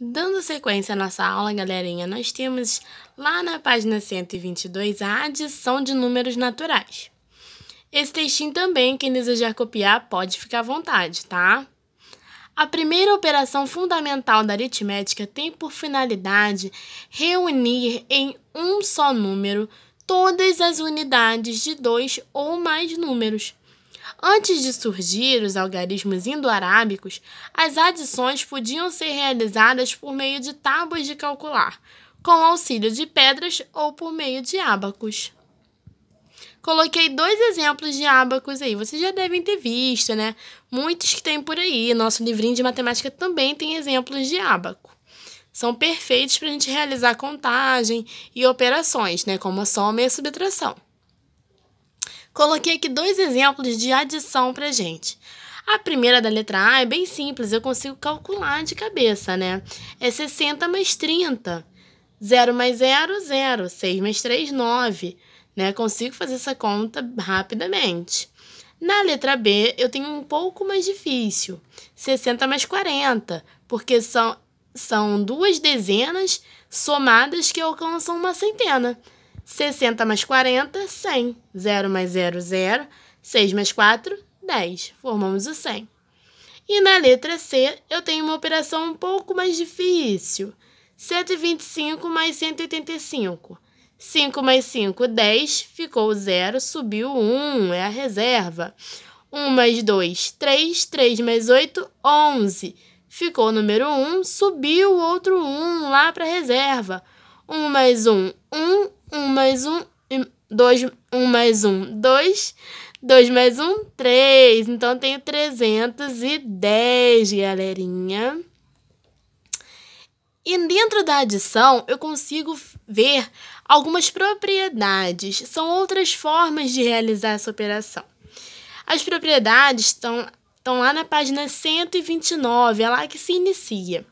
Dando sequência à nossa aula, galerinha, nós temos lá na página 122 a adição de números naturais. Esse textinho também, quem desejar copiar, pode ficar à vontade, tá? A primeira operação fundamental da aritmética tem por finalidade reunir em um só número todas as unidades de dois ou mais números Antes de surgir os algarismos indo-arábicos, as adições podiam ser realizadas por meio de tábuas de calcular, com auxílio de pedras ou por meio de ábacos. Coloquei dois exemplos de ábacos aí, vocês já devem ter visto, né? Muitos que tem por aí. Nosso livrinho de matemática também tem exemplos de ábaco. São perfeitos para a gente realizar contagem e operações, né? Como a soma e a subtração. Coloquei aqui dois exemplos de adição para gente. A primeira da letra A é bem simples, eu consigo calcular de cabeça, né? É 60 mais 30. 0 mais 0, 0. 6 mais 3, 9. Né? Consigo fazer essa conta rapidamente. Na letra B, eu tenho um pouco mais difícil. 60 mais 40, porque são, são duas dezenas somadas que alcançam uma centena. 60 mais 40, 100. 0 mais 0, 0. 6 mais 4, 10. Formamos o 100. E na letra C, eu tenho uma operação um pouco mais difícil. 125 mais 185. 5 mais 5, 10. Ficou 0, subiu 1, é a reserva. 1 mais 2, 3. 3 mais 8, 11. Ficou o número 1, subiu o outro 1 lá para a reserva. 1 mais 1, 1. 1 mais 1, 2, 1 mais 1, 2, 2 mais 1, 3. Então, eu tenho 310, galerinha. E dentro da adição, eu consigo ver algumas propriedades. São outras formas de realizar essa operação. As propriedades estão, estão lá na página 129, é lá que se inicia.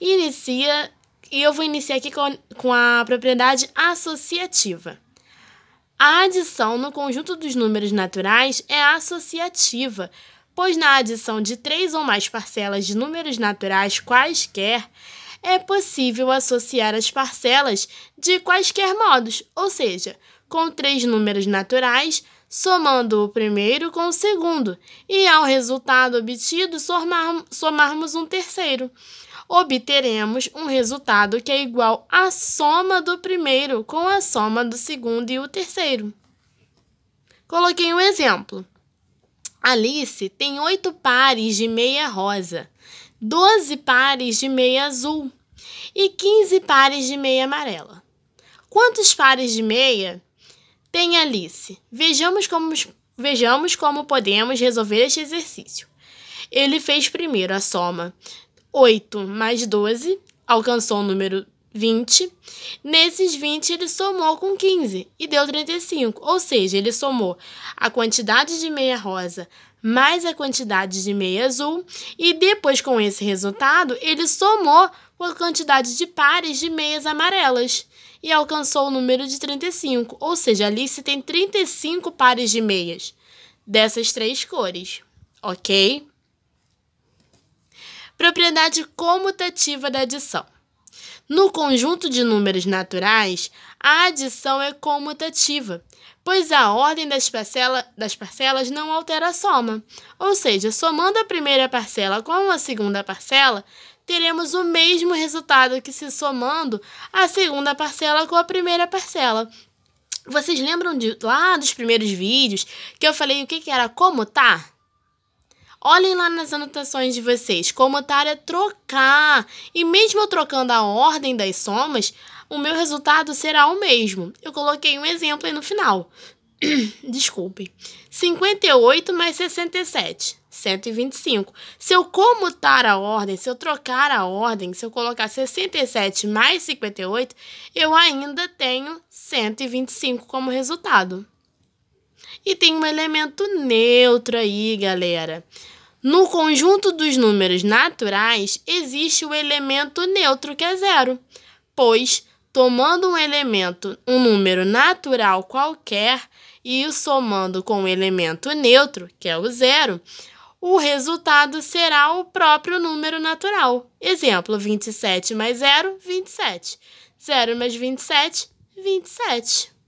Inicia e eu vou iniciar aqui com, com a propriedade associativa. A adição no conjunto dos números naturais é associativa, pois na adição de três ou mais parcelas de números naturais quaisquer, é possível associar as parcelas de quaisquer modos, ou seja, com três números naturais, somando o primeiro com o segundo, e ao resultado obtido somar, somarmos um terceiro. Obteremos um resultado que é igual à soma do primeiro com a soma do segundo e o terceiro. Coloquei um exemplo. Alice tem oito pares de meia rosa, doze pares de meia azul e quinze pares de meia amarela. Quantos pares de meia tem Alice, vejamos como, vejamos como podemos resolver este exercício. Ele fez primeiro a soma 8 mais 12, alcançou o número 20. Nesses 20, ele somou com 15 e deu 35. Ou seja, ele somou a quantidade de meia rosa mais a quantidade de meia azul. E depois, com esse resultado, ele somou com a quantidade de pares de meias amarelas e alcançou o número de 35. Ou seja, ali se tem 35 pares de meias dessas três cores, ok? Propriedade comutativa da adição. No conjunto de números naturais, a adição é comutativa, pois a ordem das, parcela, das parcelas não altera a soma. Ou seja, somando a primeira parcela com a segunda parcela, teremos o mesmo resultado que se somando a segunda parcela com a primeira parcela. Vocês lembram de lá dos primeiros vídeos que eu falei o que, que era comutar? Olhem lá nas anotações de vocês como a é trocar. E mesmo eu trocando a ordem das somas, o meu resultado será o mesmo. Eu coloquei um exemplo aí no final. Desculpem. 58 mais 67, 125. Se eu comutar a ordem, se eu trocar a ordem, se eu colocar 67 mais 58, eu ainda tenho 125 como resultado. E tem um elemento neutro aí, galera. No conjunto dos números naturais, existe o elemento neutro, que é zero, pois, tomando um elemento, um número natural qualquer, e o somando com o elemento neutro, que é o zero, o resultado será o próprio número natural. Exemplo, 27 mais 0, 27. 0 mais 27, 27.